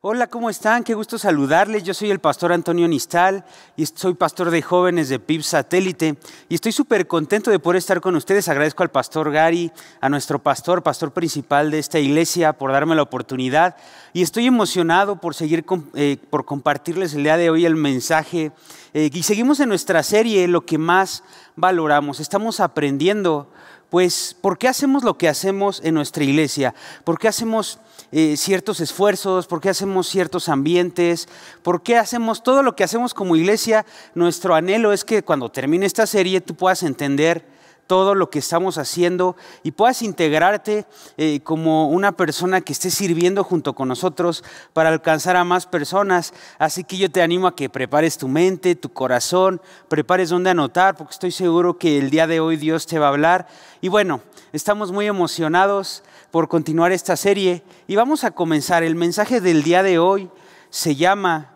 Hola, ¿cómo están? Qué gusto saludarles. Yo soy el pastor Antonio Nistal y soy pastor de jóvenes de PIB Satélite y estoy súper contento de poder estar con ustedes. Agradezco al pastor Gary, a nuestro pastor, pastor principal de esta iglesia, por darme la oportunidad y estoy emocionado por seguir, eh, por compartirles el día de hoy el mensaje eh, y seguimos en nuestra serie lo que más valoramos. Estamos aprendiendo pues, ¿por qué hacemos lo que hacemos en nuestra iglesia? ¿Por qué hacemos eh, ciertos esfuerzos, por qué hacemos ciertos ambientes, por qué hacemos todo lo que hacemos como iglesia. Nuestro anhelo es que cuando termine esta serie tú puedas entender todo lo que estamos haciendo y puedas integrarte eh, como una persona que esté sirviendo junto con nosotros para alcanzar a más personas. Así que yo te animo a que prepares tu mente, tu corazón, prepares dónde anotar, porque estoy seguro que el día de hoy Dios te va a hablar. Y bueno, estamos muy emocionados por continuar esta serie y vamos a comenzar. El mensaje del día de hoy se llama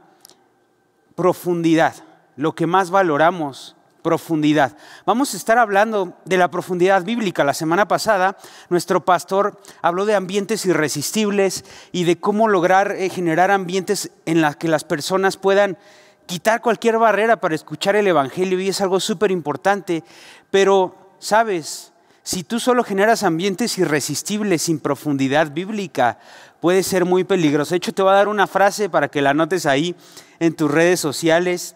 profundidad, lo que más valoramos, profundidad. Vamos a estar hablando de la profundidad bíblica. La semana pasada nuestro pastor habló de ambientes irresistibles y de cómo lograr eh, generar ambientes en las que las personas puedan quitar cualquier barrera para escuchar el Evangelio y es algo súper importante, pero, ¿sabes? Si tú solo generas ambientes irresistibles sin profundidad bíblica, puede ser muy peligroso. De hecho, te voy a dar una frase para que la notes ahí en tus redes sociales,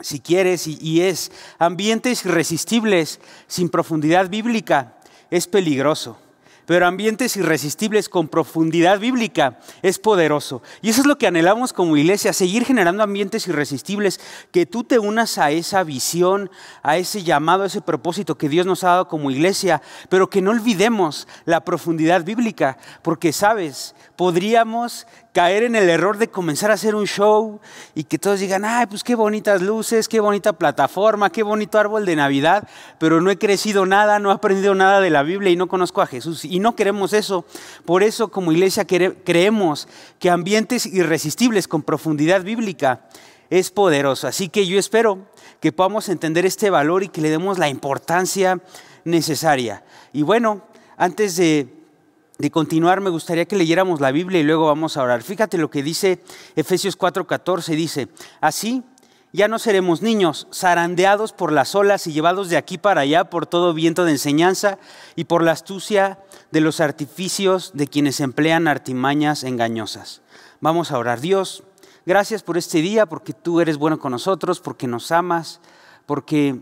si quieres, y, y es, ambientes irresistibles sin profundidad bíblica es peligroso pero ambientes irresistibles con profundidad bíblica es poderoso. Y eso es lo que anhelamos como iglesia, seguir generando ambientes irresistibles, que tú te unas a esa visión, a ese llamado, a ese propósito que Dios nos ha dado como iglesia, pero que no olvidemos la profundidad bíblica, porque sabes, podríamos caer en el error de comenzar a hacer un show y que todos digan, ay, pues qué bonitas luces, qué bonita plataforma, qué bonito árbol de Navidad, pero no he crecido nada, no he aprendido nada de la Biblia y no conozco a Jesús. Y no queremos eso. Por eso como iglesia creemos que ambientes irresistibles con profundidad bíblica es poderoso. Así que yo espero que podamos entender este valor y que le demos la importancia necesaria. Y bueno, antes de de continuar, me gustaría que leyéramos la Biblia y luego vamos a orar. Fíjate lo que dice Efesios 4:14, dice, así ya no seremos niños zarandeados por las olas y llevados de aquí para allá por todo viento de enseñanza y por la astucia de los artificios de quienes emplean artimañas engañosas. Vamos a orar, Dios, gracias por este día, porque tú eres bueno con nosotros, porque nos amas, porque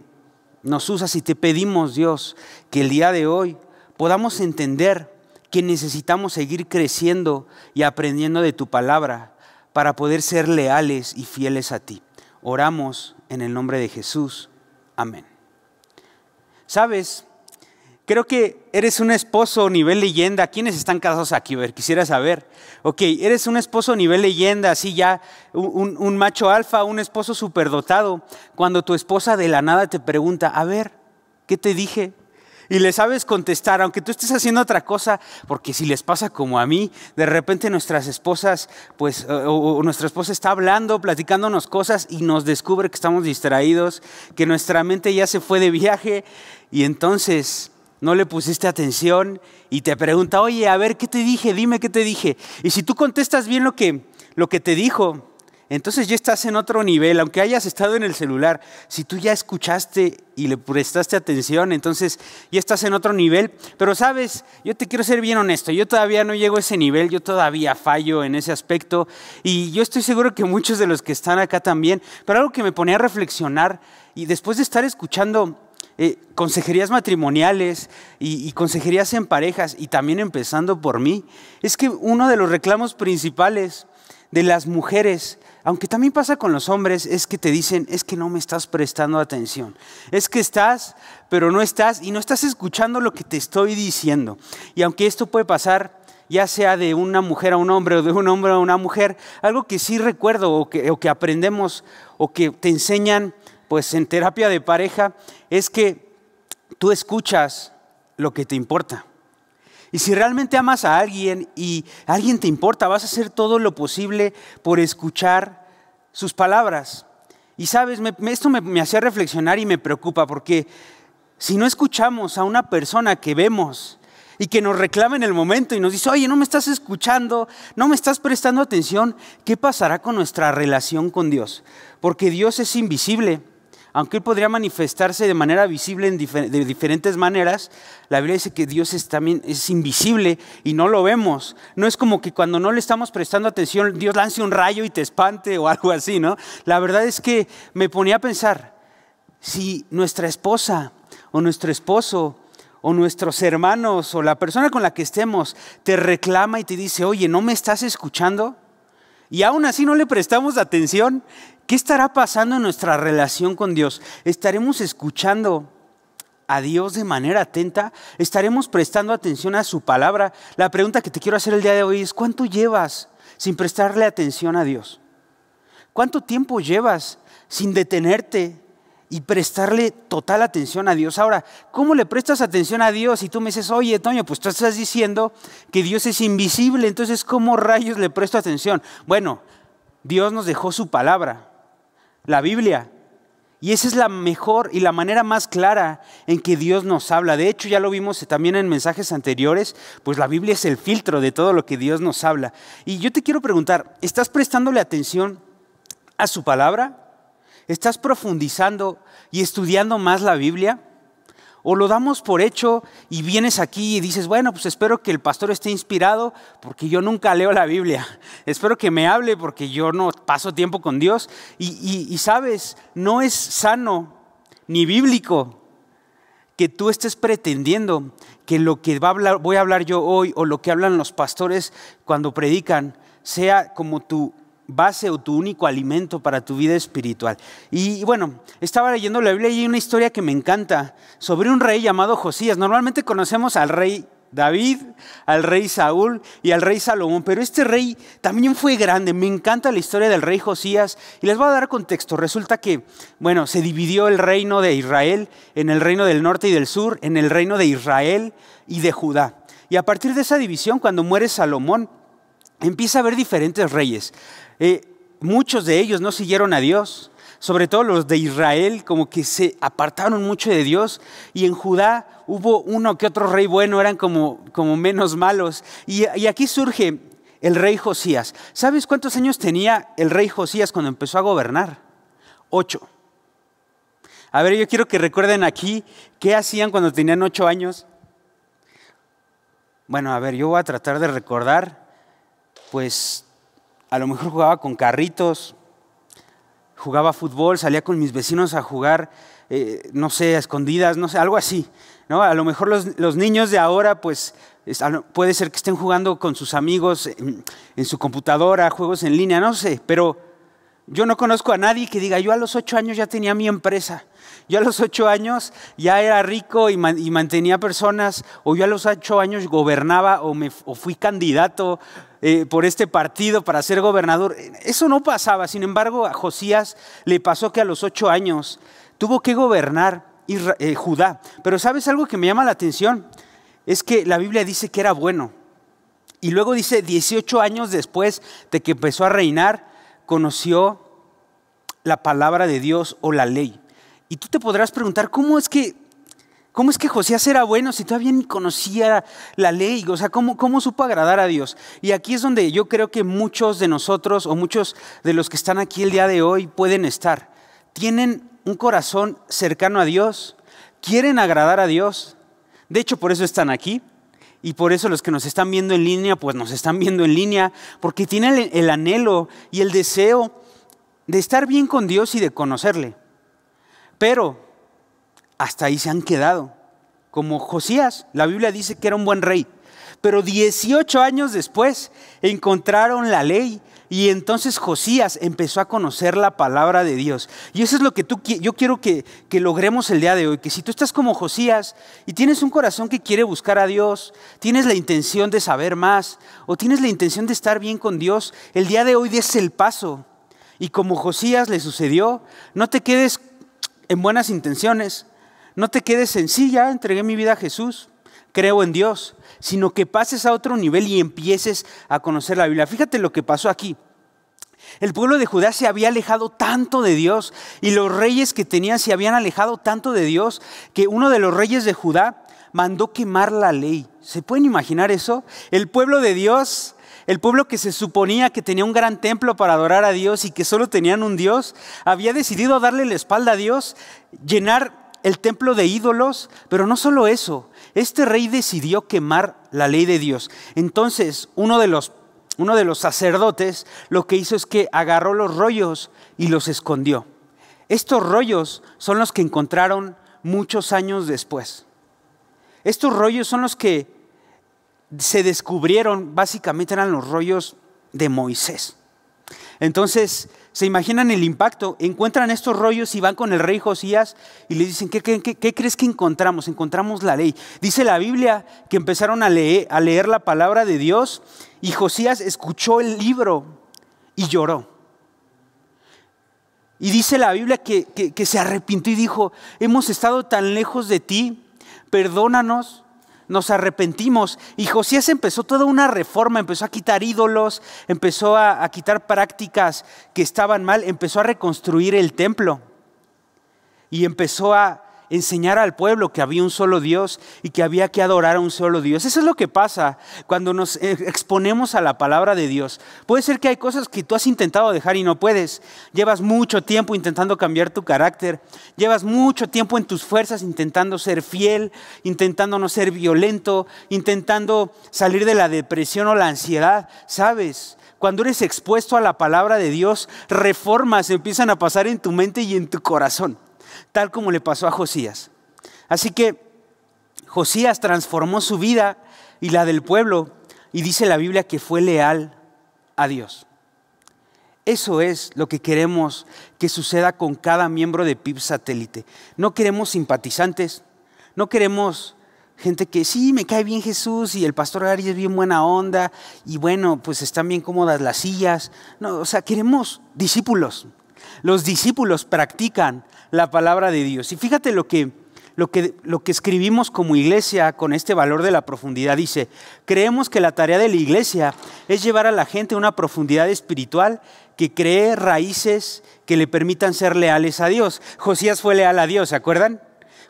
nos usas y te pedimos, Dios, que el día de hoy podamos entender que necesitamos seguir creciendo y aprendiendo de tu palabra para poder ser leales y fieles a ti. Oramos en el nombre de Jesús. Amén. ¿Sabes? Creo que eres un esposo nivel leyenda. ¿Quiénes están casados aquí? A ver, quisiera saber. Ok, eres un esposo nivel leyenda, así ya, un macho alfa, un esposo superdotado. Cuando tu esposa de la nada te pregunta, a ver, ¿qué te dije? y le sabes contestar, aunque tú estés haciendo otra cosa, porque si les pasa como a mí, de repente nuestras esposas, pues, o, nuestra esposa está hablando, platicándonos cosas y nos descubre que estamos distraídos, que nuestra mente ya se fue de viaje y entonces no le pusiste atención y te pregunta, oye, a ver, ¿qué te dije? Dime qué te dije. Y si tú contestas bien lo que, lo que te dijo, entonces ya estás en otro nivel, aunque hayas estado en el celular, si tú ya escuchaste y le prestaste atención, entonces ya estás en otro nivel. Pero sabes, yo te quiero ser bien honesto, yo todavía no llego a ese nivel, yo todavía fallo en ese aspecto y yo estoy seguro que muchos de los que están acá también, pero algo que me ponía a reflexionar y después de estar escuchando eh, consejerías matrimoniales y, consejerías en parejas, y también empezando por mí, es que uno de los reclamos principales de las mujeres, aunque también pasa con los hombres, es que te dicen, es que no me estás prestando atención, es que estás, pero no estás, y no estás escuchando lo que te estoy diciendo. Y aunque esto puede pasar ya sea de una mujer a un hombre o de un hombre a una mujer, algo que sí recuerdo o que aprendemos o que te enseñan pues en terapia de pareja es que tú escuchas lo que te importa. Y si realmente amas a alguien y alguien te importa, vas a hacer todo lo posible por escuchar sus palabras. Y sabes, esto me, me hacía reflexionar y me preocupa porque si no escuchamos a una persona que vemos y que nos reclama en el momento y nos dice, oye, no me estás escuchando, no me estás prestando atención, ¿qué pasará con nuestra relación con Dios? Porque Dios es invisible aunque Él podría manifestarse de manera visible de diferentes maneras, la Biblia dice que Dios también es invisible y no lo vemos. No es como que cuando no le estamos prestando atención, Dios lance un rayo y te espante o algo así, ¿no? La verdad es que me ponía a pensar, si nuestra esposa o nuestro esposo o nuestros hermanos o la persona con la que estemos te reclama y te dice, oye, ¿no me estás escuchando? Y aún así no le prestamos atención ¿Qué estará pasando en nuestra relación con Dios? ¿Estaremos escuchando a Dios de manera atenta? ¿Estaremos prestando atención a su palabra? La pregunta que te quiero hacer el día de hoy es, ¿cuánto llevas sin prestarle atención a Dios? ¿Cuánto tiempo llevas sin detenerte y prestarle total atención a Dios? Ahora, ¿cómo le prestas atención a Dios? Y tú me dices, oye, Toño, pues tú estás diciendo que Dios es invisible, entonces, ¿cómo rayos le presto atención? Bueno, Dios nos dejó su palabra la Biblia. Y esa es la mejor y la manera más clara en que Dios nos habla. De hecho, ya lo vimos también en mensajes anteriores, pues la Biblia es el filtro de todo lo que Dios nos habla. Y yo te quiero preguntar, ¿estás prestándole atención a su palabra? ¿Estás profundizando y estudiando más la Biblia? o lo damos por hecho y vienes aquí y dices, bueno, pues espero que el pastor esté inspirado porque yo nunca leo la Biblia. Espero que me hable porque yo no paso tiempo con Dios. Y, sabes, no es sano ni bíblico que tú estés pretendiendo que lo que va voy a hablar yo hoy o lo que hablan los pastores cuando predican sea como tu base o tu único alimento para tu vida espiritual. Y bueno, estaba leyendo la Biblia y hay una historia que me encanta sobre un rey llamado Josías. Normalmente conocemos al rey David, al rey Saúl y al rey Salomón, pero este rey también fue grande. Me encanta la historia del rey Josías y les voy a dar contexto. Resulta que, bueno, se dividió el reino de Israel en el reino del norte y del sur, en el reino de Israel y de Judá. Y a partir de esa división, cuando muere Salomón, empieza a haber diferentes reyes. Eh, muchos de ellos no siguieron a Dios, sobre todo los de Israel, como que se apartaron mucho de Dios, y en Judá hubo uno que otro rey bueno, eran como, como menos malos. Y, y aquí surge el rey Josías. ¿Sabes cuántos años tenía el rey Josías cuando empezó a gobernar? Ocho. A ver, yo quiero que recuerden aquí qué hacían cuando tenían ocho años. Bueno, a ver, yo voy a tratar de recordar, pues a lo mejor jugaba con carritos, jugaba fútbol, salía con mis vecinos a jugar, eh, no sé, a escondidas, no sé, algo así. ¿no? A lo mejor los, niños de ahora, pues puede ser que estén jugando con sus amigos en, su computadora, juegos en línea, no sé, pero yo no conozco a nadie que diga, yo a los ocho años ya tenía mi empresa, yo a los ocho años ya era rico y, mantenía personas, o yo a los ocho años gobernaba o, me, o fui candidato eh, por este partido para ser gobernador. Eso no pasaba, sin embargo a Josías le pasó que a los ocho años tuvo que gobernar eh, Judá. Pero sabes algo que me llama la atención, es que la Biblia dice que era bueno. Y luego dice, 18 años después de que empezó a reinar, conoció la palabra de Dios o la ley. Y tú te podrás preguntar, ¿cómo es que ¿Cómo es que Josías era bueno si todavía ni conocía la ley? O sea, ¿cómo, supo agradar a Dios? Y aquí es donde yo creo que muchos de nosotros o muchos de los que están aquí el día de hoy pueden estar. Tienen un corazón cercano a Dios, quieren agradar a Dios. De hecho, por eso están aquí. Y por eso los que nos están viendo en línea, pues nos están viendo en línea, porque tienen el, el anhelo y el deseo de estar bien con Dios y de conocerle. Pero hasta ahí se han quedado. Como Josías, la Biblia dice que era un buen rey, pero 18 años después encontraron la ley y entonces Josías empezó a conocer la palabra de Dios. Y eso es lo que tú, yo quiero que, logremos el día de hoy, que si tú estás como Josías y tienes un corazón que quiere buscar a Dios, tienes la intención de saber más o tienes la intención de estar bien con Dios, el día de hoy es el paso. Y como Josías le sucedió, no te quedes en buenas intenciones, no te quedes en sí, ya entregué mi vida a Jesús, creo en Dios, sino que pases a otro nivel y empieces a conocer la Biblia. Fíjate lo que pasó aquí. El pueblo de Judá se había alejado tanto de Dios y los reyes que tenían se habían alejado tanto de Dios que uno de los reyes de Judá mandó quemar la ley. ¿Se pueden imaginar eso? El pueblo de Dios, el pueblo que se suponía que tenía un gran templo para adorar a Dios y que solo tenían un Dios, había decidido darle la espalda a Dios, llenar el templo de ídolos, pero no solo eso, este rey decidió quemar la ley de Dios. Entonces, uno de los uno de los sacerdotes lo que hizo es que agarró los rollos y los escondió. Estos rollos son los que encontraron muchos años después. Estos rollos son los que se descubrieron, básicamente eran los rollos de Moisés. Entonces, se imaginan el impacto, encuentran estos rollos y van con el rey Josías y le dicen, ¿qué, qué, crees que encontramos? Encontramos la ley. Dice la Biblia que empezaron a leer, la palabra de Dios y Josías escuchó el libro y lloró. Y dice la Biblia que se arrepintió y dijo, hemos estado tan lejos de ti, perdónanos nos arrepentimos. Y Josías empezó toda una reforma, empezó a quitar ídolos, empezó a, quitar prácticas que estaban mal, empezó a reconstruir el templo y empezó a enseñar al pueblo que había un solo Dios y que había que adorar a un solo Dios. Eso es lo que pasa cuando nos e-, exponemos a la palabra de Dios. Puede ser que hay cosas que tú has intentado dejar y no puedes. Llevas mucho tiempo intentando cambiar tu carácter. Llevas mucho tiempo en tus fuerzas intentando ser fiel, intentando no ser violento, intentando salir de la depresión o la ansiedad. ¿Sabes? cuando eres expuesto a la palabra de Dios, reformas empiezan a pasar en tu mente y en tu corazón tal como le pasó a Josías. Así que Josías transformó su vida y la del pueblo y dice la Biblia que fue leal a Dios. Eso es lo que queremos que suceda con cada miembro de PIB satélite. No queremos simpatizantes, no queremos gente que sí, me cae bien Jesús y el pastor Ari es bien buena onda y bueno, pues están bien cómodas las sillas. No, o sea, queremos discípulos, los discípulos practican la palabra de Dios. Y fíjate lo que, lo que, escribimos como iglesia con este valor de la profundidad. Dice, creemos que la tarea de la iglesia es llevar a la gente a una profundidad espiritual que cree raíces que le permitan ser leales a Dios. Josías fue leal a Dios, ¿se acuerdan?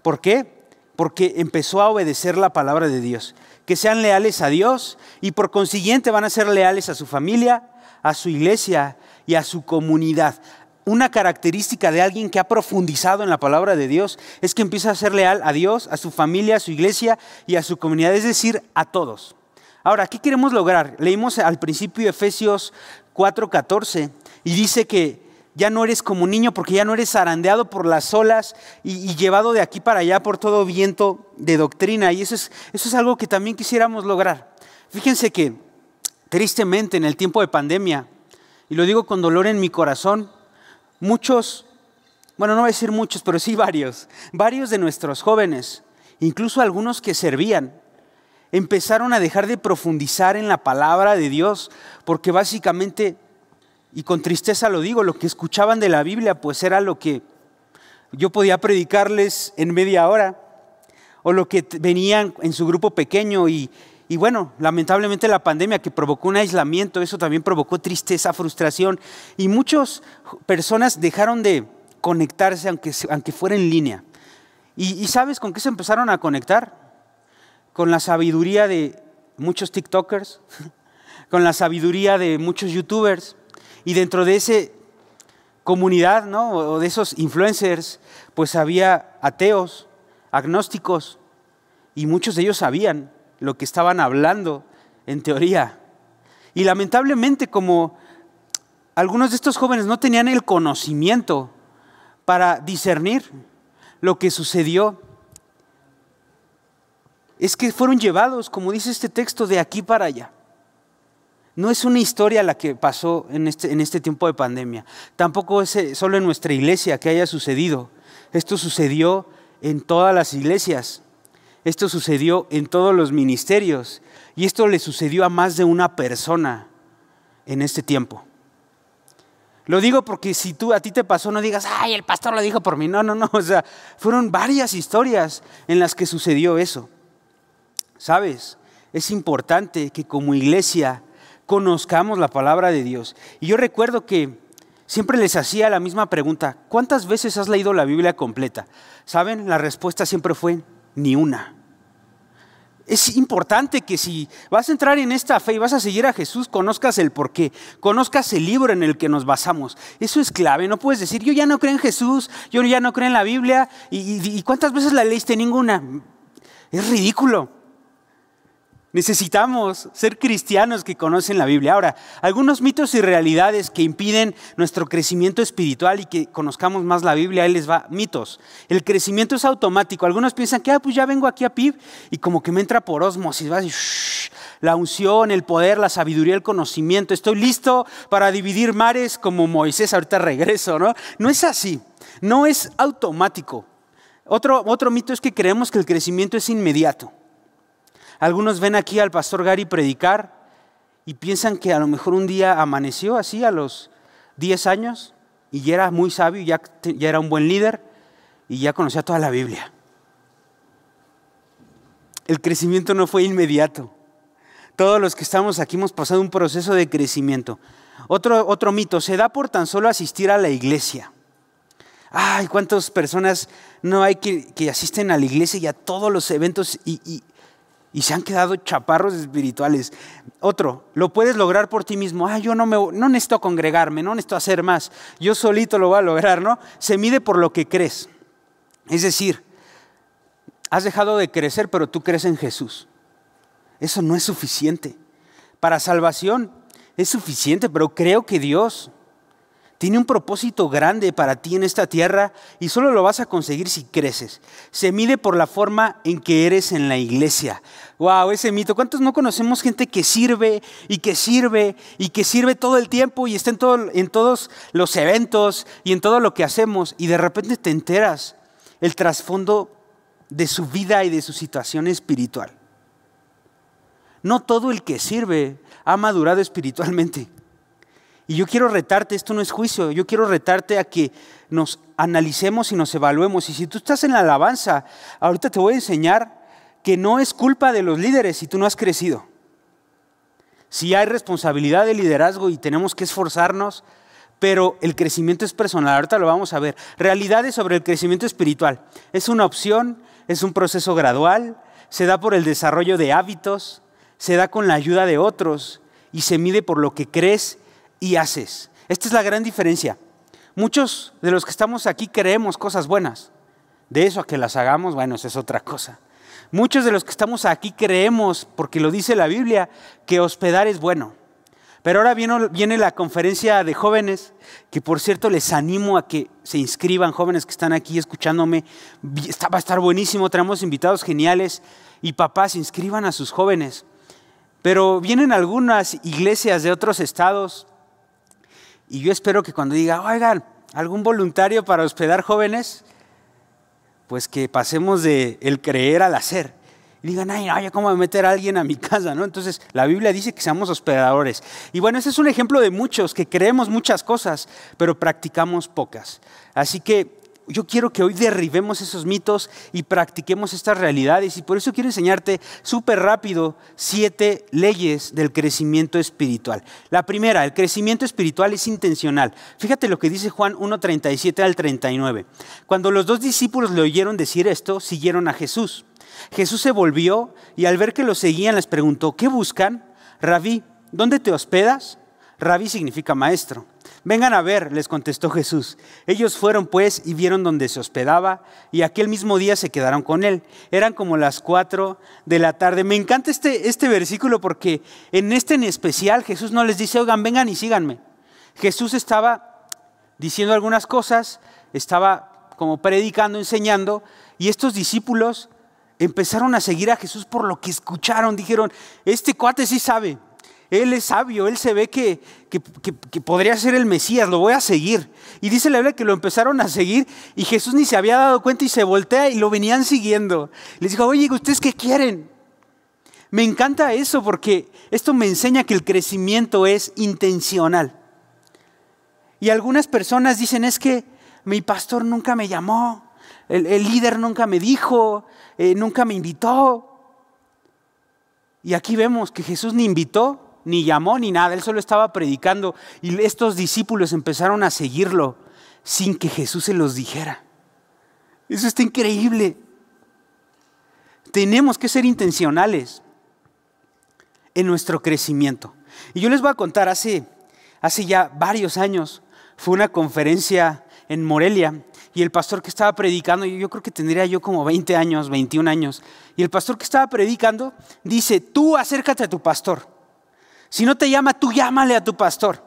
¿Por qué? Porque empezó a obedecer la palabra de Dios. Que sean leales a Dios y por consiguiente van a ser leales a su familia, a su iglesia y a su comunidad una característica de alguien que ha profundizado en la palabra de Dios es que empieza a ser leal a Dios, a su familia, a su iglesia y a su comunidad, es decir, a todos. Ahora, ¿qué queremos lograr? Leímos al principio Efesios 4:14 y dice que ya no eres como un niño porque ya no eres zarandeado por las olas y, y, llevado de aquí para allá por todo viento de doctrina. Y eso es, eso es algo que también quisiéramos lograr. Fíjense que tristemente en el tiempo de pandemia, y lo digo con dolor en mi corazón, muchos, bueno, no voy a decir muchos, pero sí varios, varios de nuestros jóvenes, incluso algunos que servían, empezaron a dejar de profundizar en la palabra de Dios, porque básicamente, y con tristeza lo digo, lo que escuchaban de la Biblia, pues era lo que yo podía predicarles en media hora, o lo que venían en su grupo pequeño y, y bueno, lamentablemente la pandemia que provocó un aislamiento, eso también provocó tristeza, frustración. Y muchas personas dejaron de conectarse aunque, fuera en línea. ¿Y, sabes con qué se empezaron a conectar? Con la sabiduría de muchos TikTokers, con la sabiduría de muchos YouTubers. Y dentro de esa comunidad, ¿no? O de esos influencers, pues había ateos, agnósticos, y muchos de ellos sabían lo que estaban hablando, en teoría. Y lamentablemente, como algunos de estos jóvenes no tenían el conocimiento para discernir lo que sucedió, es que fueron llevados, como dice este texto, de aquí para allá. No es una historia la que pasó en este, en este tiempo de pandemia. Tampoco es eh, solo en nuestra iglesia que haya sucedido. Esto sucedió en todas las iglesias. Esto sucedió en todos los ministerios y esto le sucedió a más de una persona en este tiempo. Lo digo porque si tú a ti te pasó, no digas, ay, el pastor lo dijo por mí. No, no, no. O sea, fueron varias historias en las que sucedió eso. ¿Sabes? Es importante que como iglesia conozcamos la palabra de Dios. Y yo recuerdo que siempre les hacía la misma pregunta, ¿cuántas veces has leído la Biblia completa? ¿Saben? La respuesta siempre fue ni una. Es importante que si vas a entrar en esta fe y vas a seguir a Jesús, conozcas el porqué, conozcas el libro en el que nos basamos. Eso es clave. No puedes decir, yo ya no creo en Jesús, yo ya no creo en la Biblia. ¿Y, cuántas veces la leíste? Ninguna. Es ridículo. Necesitamos ser cristianos que conocen la Biblia. Ahora, algunos mitos y realidades que impiden nuestro crecimiento espiritual y que conozcamos más la Biblia, ahí les va mitos. El crecimiento es automático. Algunos piensan que, ah, pues ya vengo aquí a PIB y como que me entra por osmosis, la unción, el poder, la sabiduría, el conocimiento. Estoy listo para dividir mares como Moisés, ahorita regreso, ¿no? No es así, no es automático. Otro, otro mito es que creemos que el crecimiento es inmediato. Algunos ven aquí al pastor Gary predicar y piensan que a lo mejor un día amaneció así a los 10 años y ya era muy sabio, ya, ya era un buen líder y ya conocía toda la Biblia. El crecimiento no fue inmediato. Todos los que estamos aquí hemos pasado un proceso de crecimiento. Otro, otro mito, se da por tan solo asistir a la iglesia. Ay, cuántas personas no hay que, asisten a la iglesia y a todos los eventos y, y se han quedado chaparros espirituales. Otro, lo puedes lograr por ti mismo. Ah, yo no, me, no necesito congregarme, no necesito hacer más. Yo solito lo voy a lograr, ¿no? Se mide por lo que crees. Es decir, has dejado de crecer, pero tú crees en Jesús. Eso no es suficiente. Para salvación es suficiente, pero creo que Dios tiene un propósito grande para ti en esta tierra y solo lo vas a conseguir si creces. Se mide por la forma en que eres en la iglesia. Wow, ese mito. ¿Cuántos no conocemos gente que sirve y que sirve y que sirve todo el tiempo y está en, en todos los eventos y en todo lo que hacemos y de repente te enteras el trasfondo de su vida y de su situación espiritual? No todo el que sirve ha madurado espiritualmente. Y yo quiero retarte, esto no es juicio, yo quiero retarte a que nos analicemos y nos evaluemos. Y si tú estás en la alabanza, ahorita te voy a enseñar que no es culpa de los líderes si tú no has crecido. Si hay responsabilidad de liderazgo y tenemos que esforzarnos, pero el crecimiento es personal, ahorita lo vamos a ver. Realidades sobre el crecimiento espiritual. Es una opción, es un proceso gradual, se da por el desarrollo de hábitos, se da con la ayuda de otros y se mide por lo que crees y haces. Esta es la gran diferencia. Muchos de los que estamos aquí creemos cosas buenas. De eso a que las hagamos, bueno, es otra cosa. Muchos de los que estamos aquí creemos, porque lo dice la Biblia, que hospedar es bueno. Pero ahora viene, viene, la conferencia de jóvenes, que por cierto les animo a que se inscriban, jóvenes que están aquí escuchándome. va a estar buenísimo, tenemos invitados geniales. Y papás, inscriban a sus jóvenes. Pero vienen algunas iglesias de otros estados y yo espero que cuando diga, oigan, algún voluntario para hospedar jóvenes, pues que pasemos de el creer al hacer. Y digan, ay, no, cómo voy a meter a alguien a mi casa, ¿no? Entonces, la Biblia dice que seamos hospedadores. Y bueno, ese es un ejemplo de muchos, que creemos muchas cosas, pero practicamos pocas. Así que yo quiero que hoy derribemos esos mitos y practiquemos estas realidades. Y por eso quiero enseñarte súper rápido siete leyes del crecimiento espiritual. La primera, el crecimiento espiritual es intencional. Fíjate lo que dice Juan 1.37 al 39. Cuando los dos discípulos le oyeron decir esto, siguieron a Jesús. Jesús se volvió y al ver que lo seguían les preguntó, ¿qué buscan? Rabí, ¿dónde te hospedas? Rabí significa maestro. Vengan a ver, les contestó Jesús. Ellos fueron pues y vieron donde se hospedaba y aquel mismo día se quedaron con él. Eran como las cuatro de la tarde. Me encanta este, este versículo porque en este en especial Jesús no les dice, oigan, vengan y síganme. Jesús estaba diciendo algunas cosas, estaba como predicando, enseñando y estos discípulos empezaron a seguir a Jesús por lo que escucharon. Dijeron, este cuate sí sabe. Él es sabio, él se ve que, podría ser el Mesías, lo voy a seguir. Y dice la Biblia que lo empezaron a seguir y Jesús ni se había dado cuenta y se voltea y lo venían siguiendo. Les dijo, oye, ¿ustedes qué quieren? Me encanta eso porque esto me enseña que el crecimiento es intencional. Y algunas personas dicen, es que mi pastor nunca me llamó, el, líder nunca me dijo, eh, nunca me invitó. Y aquí vemos que Jesús ni invitó, ni llamó ni nada, él solo estaba predicando y estos discípulos empezaron a seguirlo sin que Jesús se los dijera. Eso está increíble. Tenemos que ser intencionales en nuestro crecimiento. Y yo les voy a contar, hace, hace ya varios años fue una conferencia en Morelia y el pastor que estaba predicando, yo creo que tendría yo como 20 años, 21 años, y el pastor que estaba predicando dice, tú acércate a tu pastor. Si no te llama, tú llámale a tu pastor.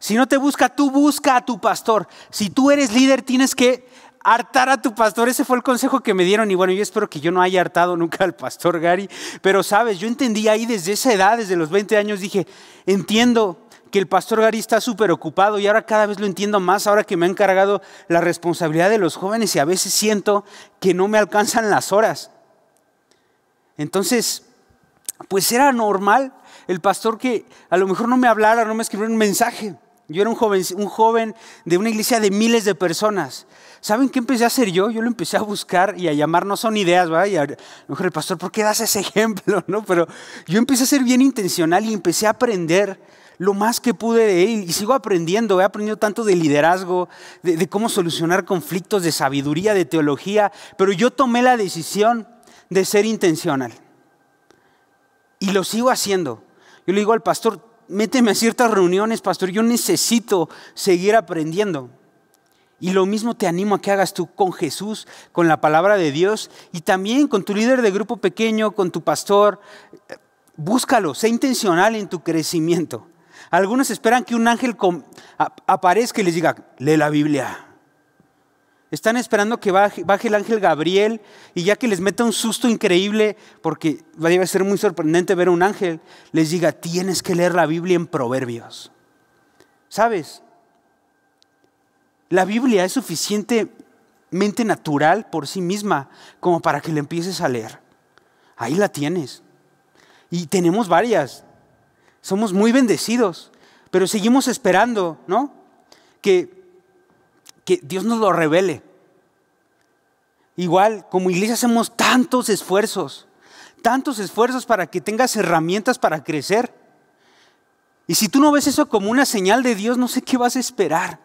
Si no te busca, tú busca a tu pastor. Si tú eres líder, tienes que hartar a tu pastor. Ese fue el consejo que me dieron y bueno, yo espero que yo no haya hartado nunca al pastor Gary, pero sabes, yo entendí ahí desde esa edad, desde los 20 años, dije, entiendo que el pastor Gary está súper ocupado y ahora cada vez lo entiendo más, ahora que me ha encargado la responsabilidad de los jóvenes y a veces siento que no me alcanzan las horas. Entonces, pues era normal el pastor que a lo mejor no me hablara, no me escribiera un mensaje. Yo era un joven, un joven de una iglesia de miles de personas. ¿Saben qué empecé a hacer yo? Yo lo empecé a buscar y a llamar, no son ideas, ¿verdad? a, lo mejor el pastor, ¿por qué das ese ejemplo? ¿No? Pero yo empecé a ser bien intencional y empecé a aprender lo más que pude de él y sigo aprendiendo. He aprendido tanto de liderazgo, de cómo solucionar conflictos, de sabiduría, de teología, pero yo tomé la decisión de ser intencional. Y lo sigo haciendo. Yo le digo al pastor, méteme a ciertas reuniones, pastor, yo necesito seguir aprendiendo. Y lo mismo te animo a que hagas tú con Jesús, con la palabra de Dios y también con tu líder de grupo pequeño, con tu pastor. Búscalo, sé intencional en tu crecimiento. Algunos esperan que un ángel aparezca y les diga, lee la Biblia. Están esperando que baje, el ángel Gabriel y ya que les meta un susto increíble, porque va a ser muy sorprendente ver a un ángel, les diga, tienes que leer la Biblia en proverbios. ¿Sabes? La Biblia es suficientemente natural por sí misma como para que la empieces a leer. Ahí la tienes. Y tenemos varias. Somos muy bendecidos, pero seguimos esperando, ¿no? Que que Dios nos lo revele. Igual, como iglesia hacemos tantos esfuerzos, tantos esfuerzos para que tengas herramientas para crecer. Y si tú no ves eso como una señal de Dios, no sé qué vas a esperar.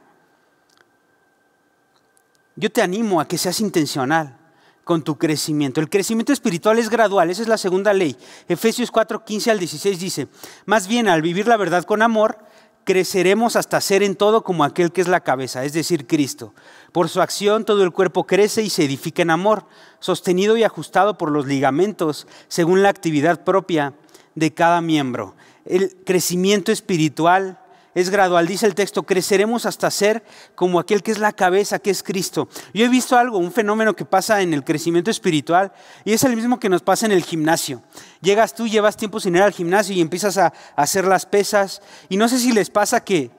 Yo te animo a que seas intencional con tu crecimiento. El crecimiento espiritual es gradual, esa es la segunda ley. Efesios 4, 15 al 16 dice, más bien al vivir la verdad con amor, creceremos hasta ser en todo como aquel que es la cabeza, es decir, Cristo. Por su acción todo el cuerpo crece y se edifica en amor, sostenido y ajustado por los ligamentos, según la actividad propia de cada miembro. El crecimiento espiritual es gradual. Dice el texto, creceremos hasta ser como aquel que es la cabeza, que es Cristo. Yo he visto algo, un fenómeno que pasa en el crecimiento espiritual y es el mismo que nos pasa en el gimnasio. Llegas tú, llevas tiempo sin ir al gimnasio y empiezas a, hacer las pesas. Y no sé si les pasa que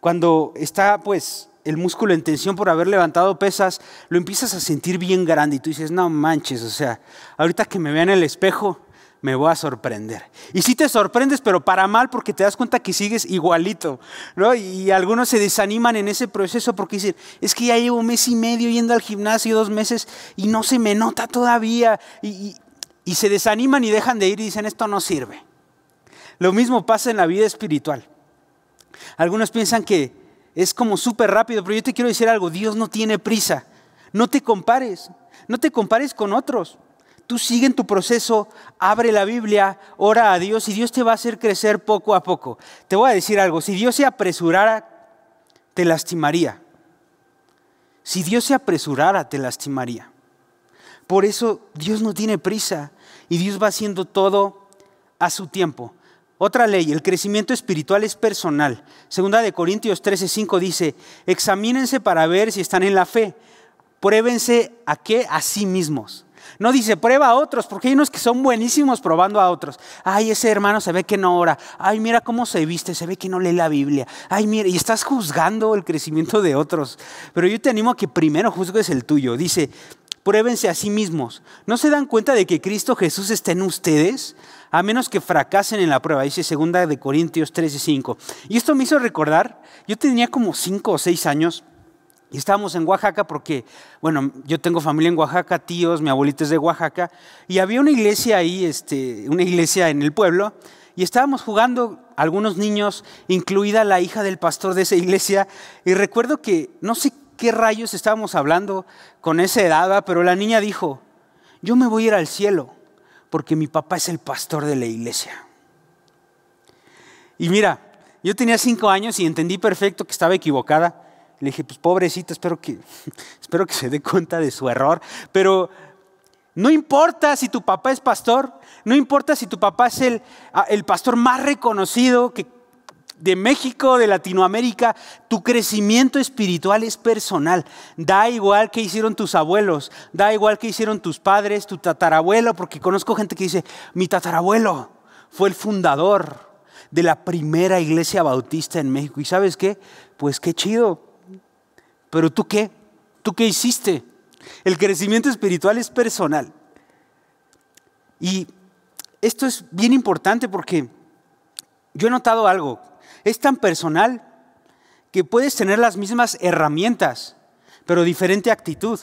cuando está pues el músculo en tensión por haber levantado pesas, lo empiezas a sentir bien grande y tú dices, no manches, o sea, ahorita que me vean en el espejo, me voy a sorprender. Y si te sorprendes, pero para mal porque te das cuenta que sigues igualito, Y algunos se desaniman en ese proceso porque dicen, es que ya llevo un mes y medio yendo al gimnasio, dos meses, y no se me nota todavía. Y, y se desaniman y dejan de ir y dicen, esto no sirve. Lo mismo pasa en la vida espiritual. Algunos piensan que es como súper rápido, pero yo te quiero decir algo, Dios no tiene prisa. No te compares, no te compares con otros. Tú sigue en tu proceso, abre la Biblia, ora a Dios y Dios te va a hacer crecer poco a poco. Te voy a decir algo, si Dios se apresurara, te lastimaría. Si Dios se apresurara, te lastimaría. Por eso Dios no tiene prisa y Dios va haciendo todo a su tiempo. Otra ley, el crecimiento espiritual es personal. Segunda de Corintios 13:5 dice, examínense para ver si están en la fe, pruébense a qué a sí mismos. No dice, prueba a otros, porque hay unos que son buenísimos probando a otros. Ay, ese hermano se ve que no ora. Ay, mira cómo se viste, se ve que no lee la Biblia. Ay, mira, y estás juzgando el crecimiento de otros. Pero yo te animo a que primero juzgues el tuyo. Dice, pruébense a sí mismos. ¿No se dan cuenta de que Cristo Jesús está en ustedes? A menos que fracasen en la prueba, dice 2 Corintios y Y esto me hizo recordar, yo tenía como 5 o 6 años y estábamos en Oaxaca porque, bueno, yo tengo familia en Oaxaca, tíos, mi abuelita es de Oaxaca, y había una iglesia ahí, este, una iglesia en el pueblo, y estábamos jugando algunos niños, incluida la hija del pastor de esa iglesia, y recuerdo que no sé qué rayos estábamos hablando con esa edad, pero la niña dijo, yo me voy a ir al cielo porque mi papá es el pastor de la iglesia. Y mira, yo tenía cinco años y entendí perfecto que estaba equivocada. Le dije, pues pobrecito, espero que, espero que se dé cuenta de su error. Pero no importa si tu papá es pastor, no importa si tu papá es el, ah, el pastor más reconocido de México, de Latinoamérica, tu crecimiento espiritual es personal. Da igual que hicieron tus abuelos, da igual que hicieron tus padres, tu tatarabuelo, porque conozco gente que dice, mi tatarabuelo fue el fundador de la primera iglesia bautista en México. ¿Y sabes qué? Pues qué chido. Pero tú qué? ¿Tú qué hiciste? El crecimiento espiritual es personal. Y esto es bien importante porque yo he notado algo. Es tan personal que puedes tener las mismas herramientas, pero diferente actitud.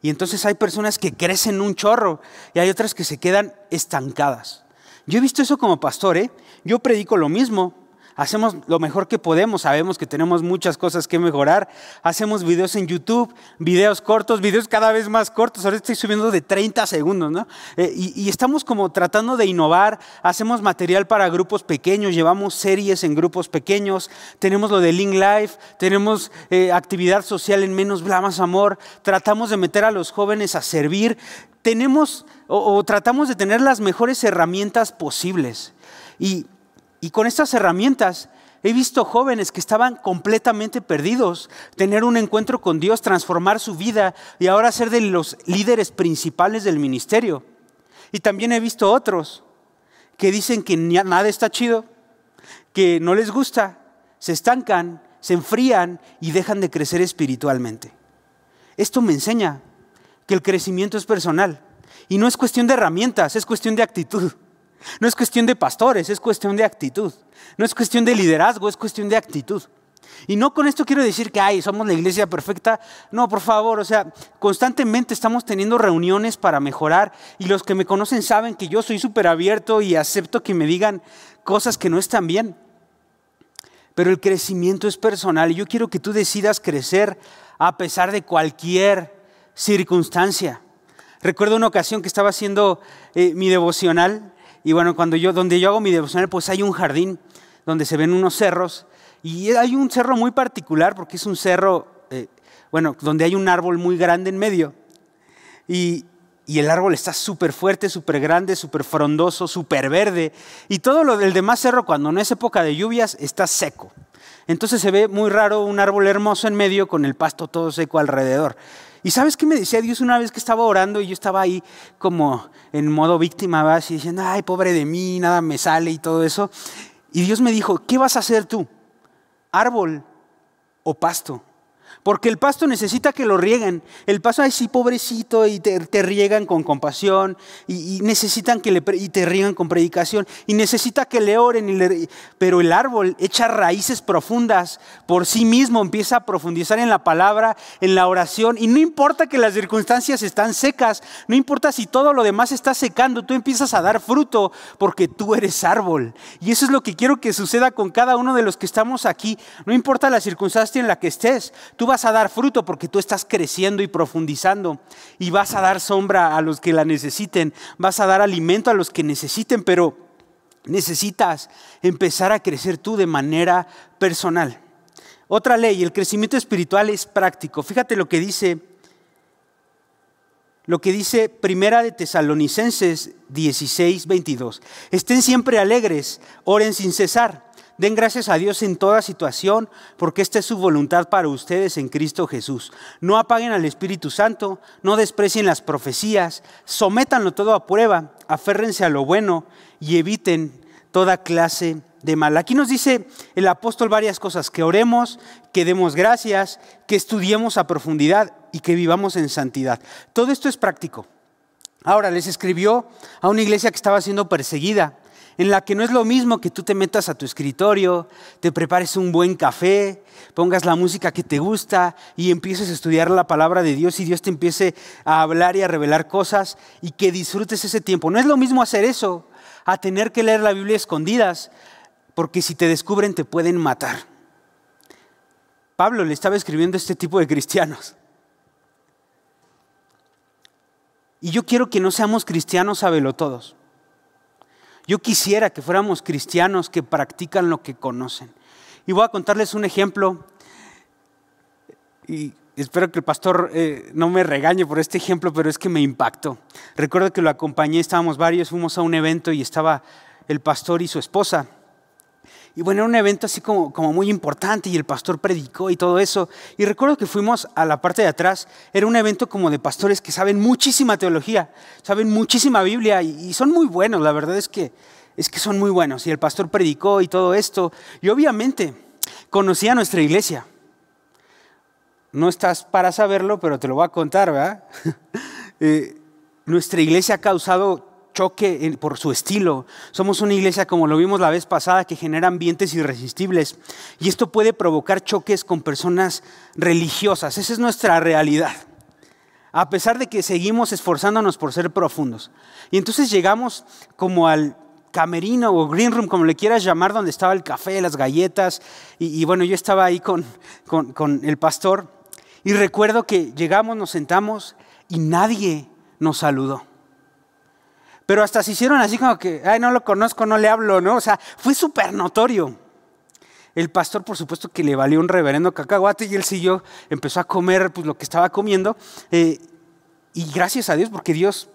Y entonces hay personas que crecen un chorro y hay otras que se quedan estancadas. Yo he visto eso como pastor, ¿eh? Yo predico lo mismo, Hacemos lo mejor que podemos, sabemos que tenemos muchas cosas que mejorar. Hacemos videos en YouTube, videos cortos, videos cada vez más cortos. Ahora estoy subiendo de 30 segundos, ¿no? Eh, y, estamos como tratando de innovar. Hacemos material para grupos pequeños, llevamos series en grupos pequeños. Tenemos lo de Link Life, tenemos eh, actividad social en menos Blamas amor. Tratamos de meter a los jóvenes a servir. Tenemos o tratamos de tener las mejores herramientas posibles. Y y con estas herramientas he visto jóvenes que estaban completamente perdidos, tener un encuentro con Dios, transformar su vida y ahora ser de los líderes principales del ministerio. Y también he visto otros que dicen que nada está chido, que no les gusta, se estancan, se enfrían y dejan de crecer espiritualmente. Esto me enseña que el crecimiento es personal y no es cuestión de herramientas, es cuestión de actitud. No es cuestión de pastores, es cuestión de actitud. No es cuestión de liderazgo, es cuestión de actitud. Y no con esto quiero decir que, ay, somos la iglesia perfecta. No, por favor, o sea, constantemente estamos teniendo reuniones para mejorar y los que me conocen saben que yo soy súper abierto y acepto que me digan cosas que no están bien. Pero el crecimiento es personal y yo quiero que tú decidas crecer a pesar de cualquier circunstancia. Recuerdo una ocasión que estaba haciendo eh, mi devocional y bueno, cuando yo, donde yo hago mi devoción, pues hay un jardín donde se ven unos cerros. Y hay un cerro muy particular porque es un cerro, eh, bueno, donde hay un árbol muy grande en medio. Y, y el árbol está súper fuerte, súper grande, súper frondoso, súper verde. Y todo lo del demás cerro, cuando no es época de lluvias, está seco. Entonces se ve muy raro un árbol hermoso en medio con el pasto todo seco alrededor. Y sabes qué me decía Dios una vez que estaba orando y yo estaba ahí como en modo víctima, vas así diciendo, ay, pobre de mí, nada me sale y todo eso. Y Dios me dijo, ¿qué vas a hacer tú? ¿Árbol o pasto? Porque el pasto necesita que lo rieguen. El pasto, es sí, pobrecito, y te, riegan con compasión, y, necesitan que le, y te riegan con predicación, y necesita que le oren. Y pero el árbol echa raíces profundas por sí mismo, empieza a profundizar en la palabra, en la oración, y no importa que las circunstancias están secas, no importa si todo lo demás está secando, tú empiezas a dar fruto porque tú eres árbol. Y eso es lo que quiero que suceda con cada uno de los que estamos aquí. No importa la circunstancia en la que estés, tú vas a dar fruto porque tú estás creciendo y profundizando y vas a dar sombra a los que la necesiten, vas a dar alimento a los que necesiten, pero necesitas empezar a crecer tú de manera personal. Otra ley, el crecimiento espiritual es práctico. Fíjate lo que dice lo que dice Primera de Tesalonicenses 16, 22. Estén siempre alegres, oren sin cesar. Den gracias a Dios en toda situación, porque esta es su voluntad para ustedes en Cristo Jesús. No apaguen al Espíritu Santo, no desprecien las profecías, sométanlo todo a prueba, aférrense a lo bueno y eviten toda clase de mal. Aquí nos dice el apóstol varias cosas, que oremos, que demos gracias, que estudiemos a profundidad y que vivamos en santidad. Todo esto es práctico. Ahora les escribió a una iglesia que estaba siendo perseguida, en la que no es lo mismo que tú te metas a tu escritorio, te prepares un buen café, pongas la música que te gusta y empieces a estudiar la palabra de Dios y Dios te empiece a hablar y a revelar cosas y que disfrutes ese tiempo. No es lo mismo hacer eso a tener que leer la Biblia escondidas, porque si te descubren te pueden matar. Pablo le estaba escribiendo a este tipo de cristianos. Y yo quiero que no seamos cristianos a todos. Yo quisiera que fuéramos cristianos que practican lo que conocen. Y voy a contarles un ejemplo, y espero que el pastor eh, no me regañe por este ejemplo, pero es que me impactó. Recuerdo que lo acompañé, estábamos varios, fuimos a un evento y estaba el pastor y su esposa. Y bueno, era un evento así como, muy importante y el pastor predicó y todo eso. Y recuerdo que fuimos a la parte de atrás, era un evento como de pastores que saben muchísima teología, saben muchísima Biblia y, son muy buenos, la verdad es que, es que son muy buenos. Y el pastor predicó y todo esto. Y obviamente conocía nuestra iglesia. No estás para saberlo, pero te lo voy a contar, ¿verdad? Eh, nuestra iglesia ha causado choque por su estilo. Somos una iglesia, como lo vimos la vez pasada, que genera ambientes irresistibles. Y esto puede provocar choques con personas religiosas. Esa es nuestra realidad. A pesar de que seguimos esforzándonos por ser profundos. Y entonces llegamos como al camerino o green room, como le quieras llamar, donde estaba el café, las galletas. Y, bueno, yo estaba ahí con, con, con el pastor. Y recuerdo que llegamos, nos sentamos y nadie nos saludó pero hasta se hicieron así como que, ay, no lo conozco, no le hablo, ¿no? O sea, fue súper notorio. El pastor, por supuesto, que le valió un reverendo cacahuate y él siguió, empezó a comer pues, lo que estaba comiendo. Eh, y gracias a Dios, porque Dios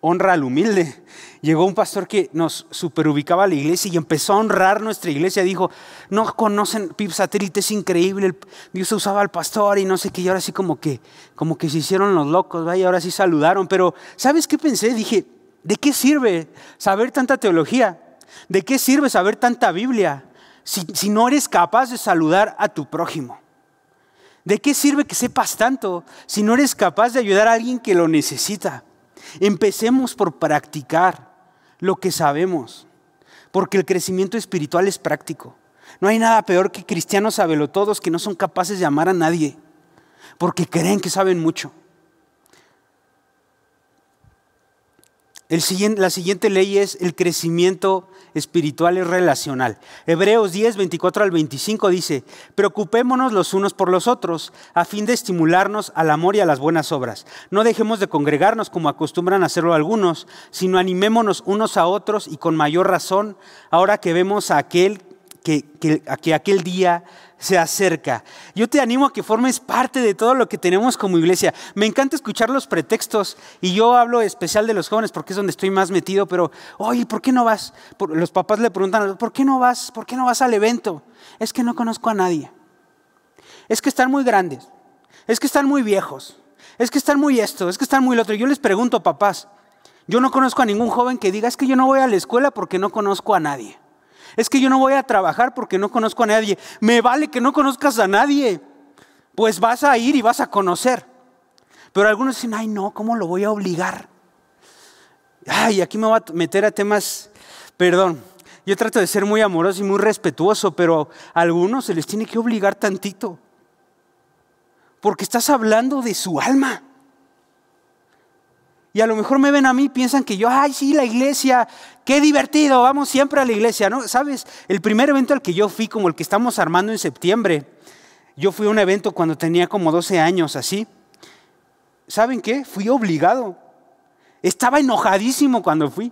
honra al humilde. Llegó un pastor que nos superubicaba la iglesia y empezó a honrar nuestra iglesia. Dijo, no conocen Pip Satélite, es increíble. Dios usaba al pastor y no sé qué. Y ahora sí como que, como que se hicieron los locos, vaya y ahora sí saludaron. Pero, ¿sabes qué pensé? Dije, ¿De qué sirve saber tanta teología? ¿De qué sirve saber tanta Biblia si, no eres capaz de saludar a tu prójimo? ¿De qué sirve que sepas tanto si no eres capaz de ayudar a alguien que lo necesita? Empecemos por practicar lo que sabemos, porque el crecimiento espiritual es práctico. No hay nada peor que cristianos todos que no son capaces de amar a nadie, porque creen que saben mucho. la siguiente ley es el crecimiento espiritual y relacional. Hebreos 10, 24 al 25 dice, preocupémonos los unos por los otros, a fin de estimularnos al amor y a las buenas obras. No dejemos de congregarnos como acostumbran hacerlo algunos, sino animémonos unos a otros y con mayor razón, ahora que vemos a aquel a que aquel día se acerca. Yo te animo a que formes parte de todo lo que tenemos como iglesia. Me encanta escuchar los pretextos y yo hablo especial de los jóvenes porque es donde estoy más metido, pero, oye, ¿por qué no vas? Los papás le preguntan, ¿por qué no vas? ¿Por qué no vas al evento? Es que no conozco a nadie. Es que están muy grandes. Es que están muy viejos. Es que están muy esto, es que están muy lo otro. Yo les pregunto, papás, yo no conozco a ningún joven que diga, es que yo no voy a la escuela porque no conozco a nadie. Es que yo no voy a trabajar porque no conozco a nadie. Me vale que no conozcas a nadie. Pues vas a ir y vas a conocer. Pero algunos dicen, ay no, ¿cómo lo voy a obligar? Ay, aquí me voy a meter a temas, perdón, yo trato de ser muy amoroso y muy respetuoso, pero a algunos se les tiene que obligar tantito. Porque estás hablando de su alma. Y a lo mejor me ven a mí, piensan que yo, ay, sí, la iglesia, qué divertido, vamos siempre a la iglesia, ¿no? Sabes, el primer evento al que yo fui, como el que estamos armando en septiembre, yo fui a un evento cuando tenía como 12 años, así. ¿Saben qué? Fui obligado. Estaba enojadísimo cuando fui.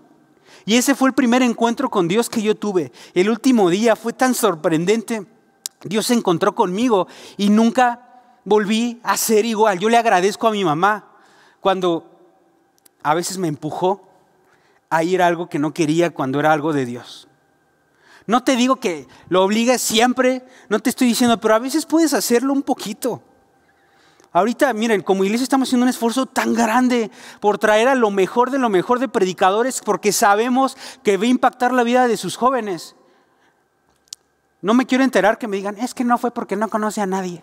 Y ese fue el primer encuentro con Dios que yo tuve. El último día fue tan sorprendente. Dios se encontró conmigo y nunca volví a ser igual. Yo le agradezco a mi mamá cuando a veces me empujó a ir a algo que no quería cuando era algo de Dios. No te digo que lo obligues siempre, no te estoy diciendo, pero a veces puedes hacerlo un poquito. Ahorita, miren, como iglesia estamos haciendo un esfuerzo tan grande por traer a lo mejor de lo mejor de predicadores porque sabemos que va a impactar la vida de sus jóvenes. No me quiero enterar que me digan, es que no fue porque no conoce a nadie.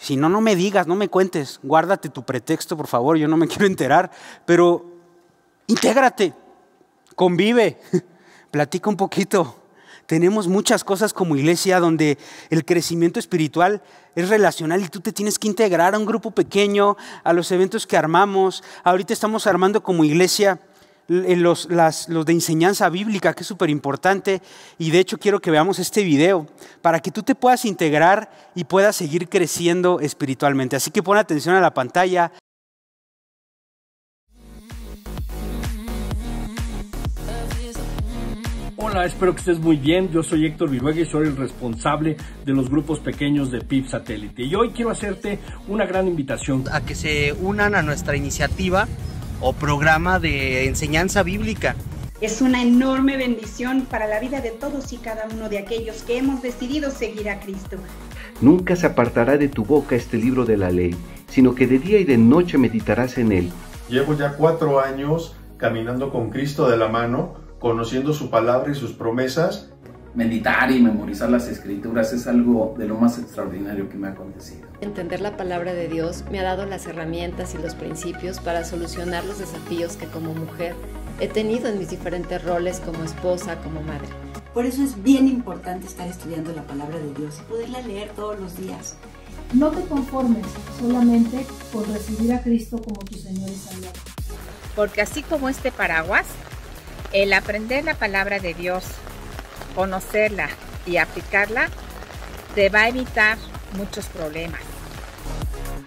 Si no, no me digas, no me cuentes, guárdate tu pretexto, por favor, yo no me quiero enterar, pero intégrate, convive, platica un poquito. Tenemos muchas cosas como iglesia donde el crecimiento espiritual es relacional y tú te tienes que integrar a un grupo pequeño, a los eventos que armamos. Ahorita estamos armando como iglesia eh, los, los de enseñanza bíblica, que es súper importante. Y de hecho quiero que veamos este video para que tú te puedas integrar y puedas seguir creciendo espiritualmente. Así que pon atención a la pantalla. Hola, espero que estés muy bien. Yo soy Héctor Viruega y soy el responsable de los grupos pequeños de PIB Satélite. Y hoy quiero hacerte una gran invitación. A que se unan a nuestra iniciativa o programa de enseñanza bíblica. Es una enorme bendición para la vida de todos y cada uno de aquellos que hemos decidido seguir a Cristo. Nunca se apartará de tu boca este libro de la ley, sino que de día y de noche meditarás en él. Llevo ya cuatro años caminando con Cristo de la mano, conociendo su palabra y sus promesas, meditar y memorizar las escrituras es algo de lo más extraordinario que me ha acontecido. Entender la palabra de Dios me ha dado las herramientas y los principios para solucionar los desafíos que como mujer he tenido en mis diferentes roles como esposa, como madre. Por eso es bien importante estar estudiando la palabra de Dios y poderla leer todos los días. No te conformes solamente con recibir a Cristo como tu Señor y Salvador. Porque así como este paraguas, el aprender la palabra de Dios conocerla y aplicarla, te va a evitar muchos problemas.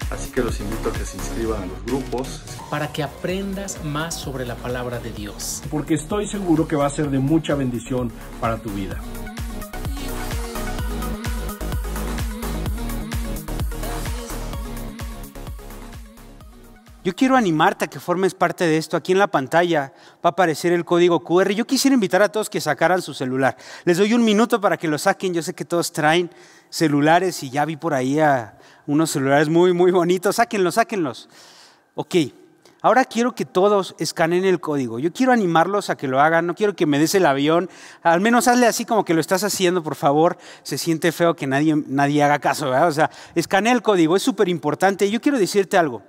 Así que los invito a que se inscriban en los grupos. Para que aprendas más sobre la palabra de Dios. Porque estoy seguro que va a ser de mucha bendición para tu vida. Yo quiero animarte a que formes parte de esto. Aquí en la pantalla va a aparecer el código QR. Yo quisiera invitar a todos que sacaran su celular. Les doy un minuto para que lo saquen. Yo sé que todos traen celulares y ya vi por ahí unos celulares muy, muy bonitos. Sáquenlos, sáquenlos. Ok. Ahora quiero que todos escaneen el código. Yo quiero animarlos a que lo hagan. No quiero que me des el avión. Al menos hazle así como que lo estás haciendo, por favor. Se siente feo que nadie, nadie haga caso. ¿verdad? O sea, escanea el código. Es súper importante. Yo quiero decirte algo.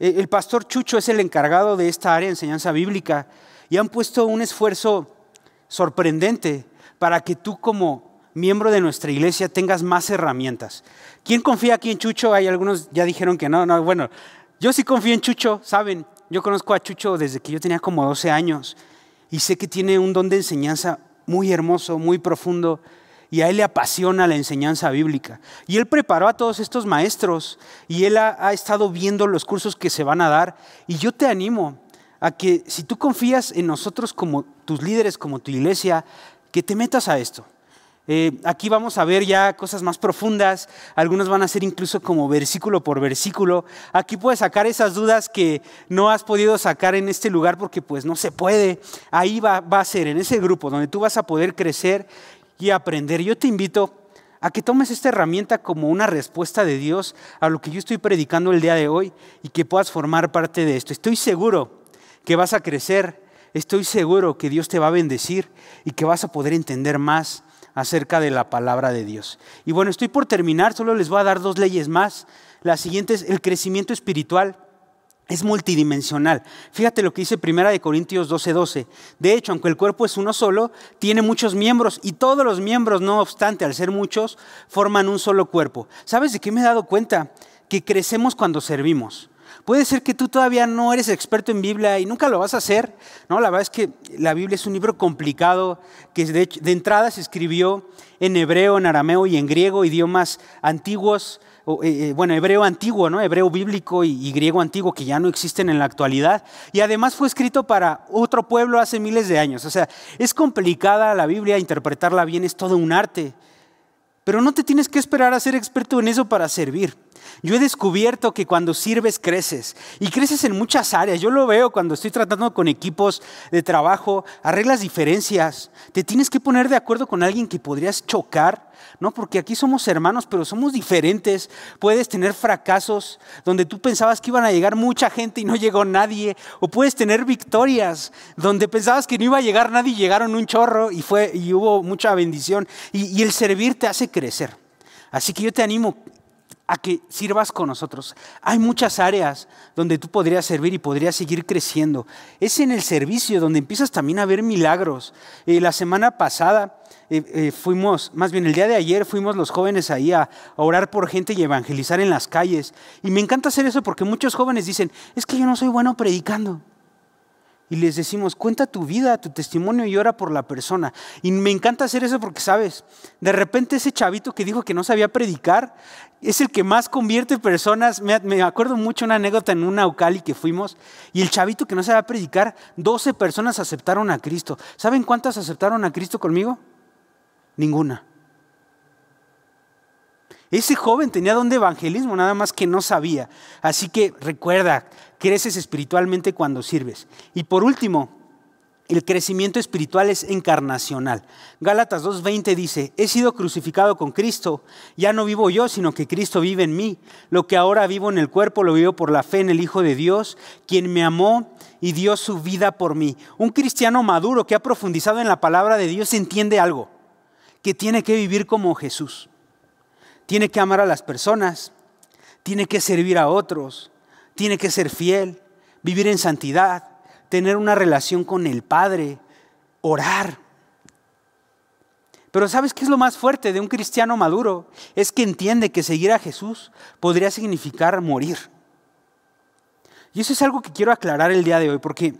Eh, el pastor Chucho es el encargado de esta área de enseñanza bíblica y han puesto un esfuerzo sorprendente para que tú como miembro de nuestra iglesia tengas más herramientas. ¿Quién confía aquí en Chucho? Hay algunos ya dijeron que no, no, bueno, yo sí confío en Chucho, saben, yo conozco a Chucho desde que yo tenía como 12 años y sé que tiene un don de enseñanza muy hermoso, muy profundo y a él le apasiona la enseñanza bíblica. Y él preparó a todos estos maestros y él ha, estado viendo los cursos que se van a dar. Y yo te animo a que si tú confías en nosotros como tus líderes, como tu iglesia, que te metas a esto. Eh, aquí vamos a ver ya cosas más profundas, algunos van a ser incluso como versículo por versículo. Aquí puedes sacar esas dudas que no has podido sacar en este lugar porque pues no se puede. Ahí va a ser, en ese grupo donde tú vas a poder crecer y aprender. Yo te invito a que tomes esta herramienta como una respuesta de Dios a lo que yo estoy predicando el día de hoy y que puedas formar parte de esto. Estoy seguro que vas a crecer, estoy seguro que Dios te va a bendecir y que vas a poder entender más acerca de la palabra de Dios. Y bueno, estoy por terminar, solo les voy a dar dos leyes más. La siguiente es el crecimiento espiritual es multidimensional. Fíjate lo que dice Primera de Corintios 12:12. De hecho, aunque el cuerpo es uno solo, tiene muchos miembros y todos los miembros, no obstante, al ser muchos, forman un solo cuerpo. ¿Sabes de qué me he dado cuenta? Que crecemos cuando servimos. Puede ser que tú todavía no eres experto en Biblia y nunca lo vas a hacer. No, la verdad es que la Biblia es un libro complicado que de entrada se escribió en hebreo, en arameo y en griego, idiomas antiguos eh, eh, bueno, hebreo antiguo, ¿no? Hebreo bíblico y, griego antiguo que ya no existen en la actualidad. Y además fue escrito para otro pueblo hace miles de años. O sea, es complicada la Biblia, interpretarla bien es todo un arte. Pero no te tienes que esperar a ser experto en eso para servir yo he descubierto que cuando sirves creces y creces en muchas áreas. Yo lo veo cuando estoy tratando con equipos de trabajo, arreglas diferencias, te tienes que poner de acuerdo con alguien que podrías chocar, ¿no? Porque aquí somos hermanos, pero somos diferentes. Puedes tener fracasos donde tú pensabas que iban a llegar mucha gente y no llegó nadie, o puedes tener victorias donde pensabas que no iba a llegar nadie y llegaron un chorro y fue y hubo mucha bendición y el servir te hace crecer. Así que yo te animo, a que sirvas con nosotros. Hay muchas áreas donde tú podrías servir y podrías seguir creciendo. Es en el servicio donde empiezas también a ver milagros. Eh, la semana pasada eh, eh, fuimos, más bien el día de ayer fuimos los jóvenes ahí a, orar por gente y evangelizar en las calles. Y me encanta hacer eso porque muchos jóvenes dicen, es que yo no soy bueno predicando y les decimos, cuenta tu vida, tu testimonio y ora por la persona. Y me encanta hacer eso porque, sabes, de repente ese chavito que dijo que no sabía predicar es el que más convierte personas. Me, acuerdo mucho una anécdota en un Aucali que fuimos y el chavito que no sabía predicar, 12 personas aceptaron a Cristo. ¿Saben cuántas aceptaron a Cristo conmigo? Ninguna. Ese joven tenía don de evangelismo, nada más que no sabía. Así que recuerda, creces espiritualmente cuando sirves. Y por último, el crecimiento espiritual es encarnacional. Gálatas 2.20 dice, he sido crucificado con Cristo, ya no vivo yo, sino que Cristo vive en mí. Lo que ahora vivo en el cuerpo lo vivo por la fe en el Hijo de Dios, quien me amó y dio su vida por mí. Un cristiano maduro que ha profundizado en la palabra de Dios entiende algo, que tiene que vivir como Jesús tiene que amar a las personas, tiene que servir a otros, tiene que ser fiel, vivir en santidad, tener una relación con el Padre, orar. Pero ¿sabes qué es lo más fuerte de un cristiano maduro? Es que entiende que seguir a Jesús podría significar morir. Y eso es algo que quiero aclarar el día de hoy, porque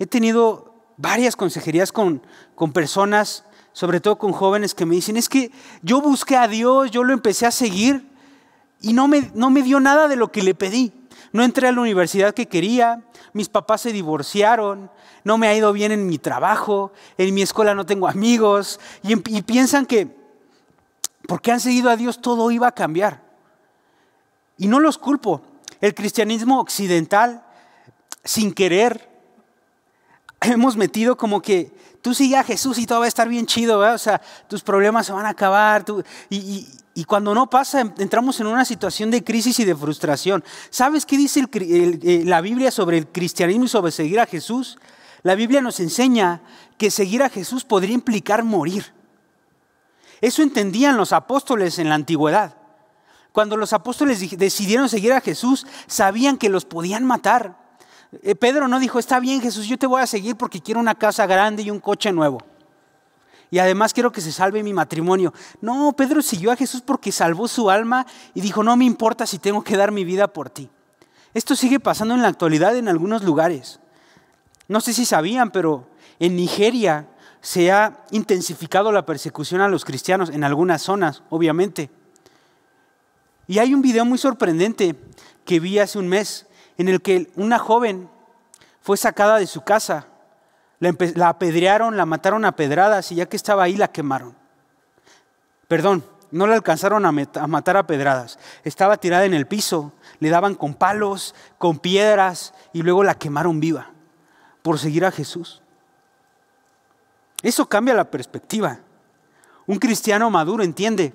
he tenido varias consejerías con, con personas sobre todo con jóvenes que me dicen, es que yo busqué a Dios, yo lo empecé a seguir y no me, no me dio nada de lo que le pedí. No entré a la universidad que quería, mis papás se divorciaron, no me ha ido bien en mi trabajo, en mi escuela no tengo amigos y, em, y piensan que porque han seguido a Dios todo iba a cambiar. Y no los culpo. El cristianismo occidental, sin querer, hemos metido como que tú sigues a Jesús y todo va a estar bien chido, o sea, tus problemas se van a acabar. y, cuando no pasa, em, entramos en una situación de crisis y de frustración. ¿Sabes qué dice eh, la Biblia sobre el cristianismo y sobre seguir a Jesús? La Biblia nos enseña que seguir a Jesús podría implicar morir. Eso entendían los apóstoles en la antigüedad. Cuando los apóstoles decidieron seguir a Jesús, sabían que los podían matar. Eh, Pedro no dijo, está bien Jesús, yo te voy a seguir porque quiero una casa grande y un coche nuevo. Y además quiero que se salve mi matrimonio. No, Pedro siguió a Jesús porque salvó su alma y dijo, no me importa si tengo que dar mi vida por ti. Esto sigue pasando en la actualidad en algunos lugares. No sé si sabían, pero en Nigeria se ha intensificado la persecución a los cristianos en algunas zonas, obviamente. Y hay un video muy sorprendente que vi hace un mes en el que una joven fue sacada de su casa, la, apedrearon, la mataron a pedradas y ya que estaba ahí la quemaron. Perdón, no la alcanzaron a, a, matar a pedradas. Estaba tirada en el piso, le daban con palos, con piedras y luego la quemaron viva por seguir a Jesús. Eso cambia la perspectiva. Un cristiano maduro entiende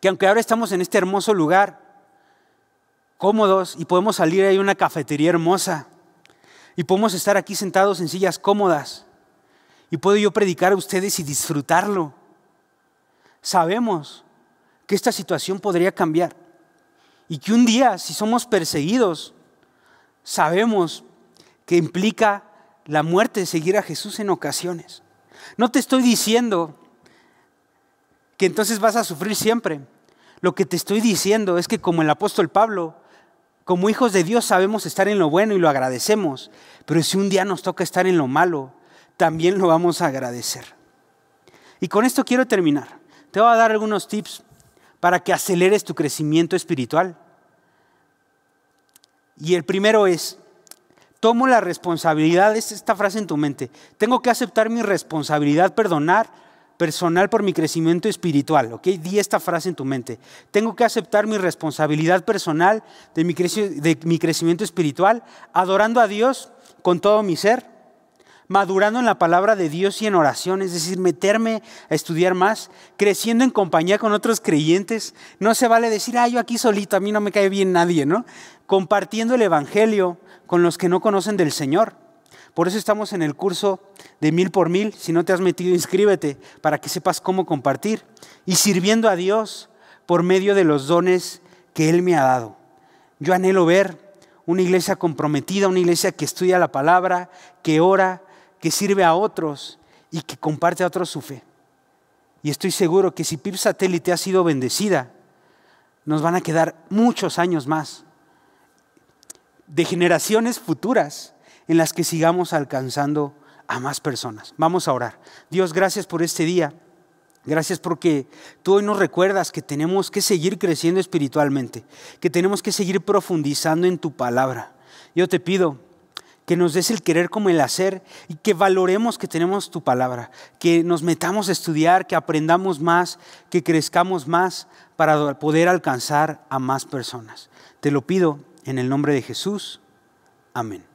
que aunque ahora estamos en este hermoso lugar, cómodos y podemos salir, a una cafetería hermosa y podemos estar aquí sentados en sillas cómodas y puedo yo predicar a ustedes y disfrutarlo. Sabemos que esta situación podría cambiar y que un día si somos perseguidos, sabemos que implica la muerte de seguir a Jesús en ocasiones. No te estoy diciendo que entonces vas a sufrir siempre. Lo que te estoy diciendo es que como el apóstol Pablo, como hijos de Dios sabemos estar en lo bueno y lo agradecemos, pero si un día nos toca estar en lo malo, también lo vamos a agradecer. Y con esto quiero terminar. Te voy a dar algunos tips para que aceleres tu crecimiento espiritual. Y el primero es, tomo la responsabilidad, es esta frase en tu mente, tengo que aceptar mi responsabilidad, perdonar personal por mi crecimiento espiritual, ¿ok? Di esta frase en tu mente. Tengo que aceptar mi responsabilidad personal de mi, de mi crecimiento espiritual, adorando a Dios con todo mi ser, madurando en la palabra de Dios y en oración, es decir, meterme a estudiar más, creciendo en compañía con otros creyentes. No se vale decir, ah, yo aquí solito, a mí no me cae bien nadie, ¿no? Compartiendo el Evangelio con los que no conocen del Señor por eso estamos en el curso de mil por mil. Si no te has metido, inscríbete para que sepas cómo compartir. Y sirviendo a Dios por medio de los dones que Él me ha dado. Yo anhelo ver una iglesia comprometida, una iglesia que estudia la palabra, que ora, que sirve a otros y que comparte a otros su fe. Y estoy seguro que si Pip Satélite ha sido bendecida, nos van a quedar muchos años más de generaciones futuras en las que sigamos alcanzando a más personas. Vamos a orar. Dios, gracias por este día. Gracias porque tú hoy nos recuerdas que tenemos que seguir creciendo espiritualmente, que tenemos que seguir profundizando en tu palabra. Yo te pido que nos des el querer como el hacer y que valoremos que tenemos tu palabra, que nos metamos a estudiar, que aprendamos más, que crezcamos más para poder alcanzar a más personas. Te lo pido en el nombre de Jesús. Amén.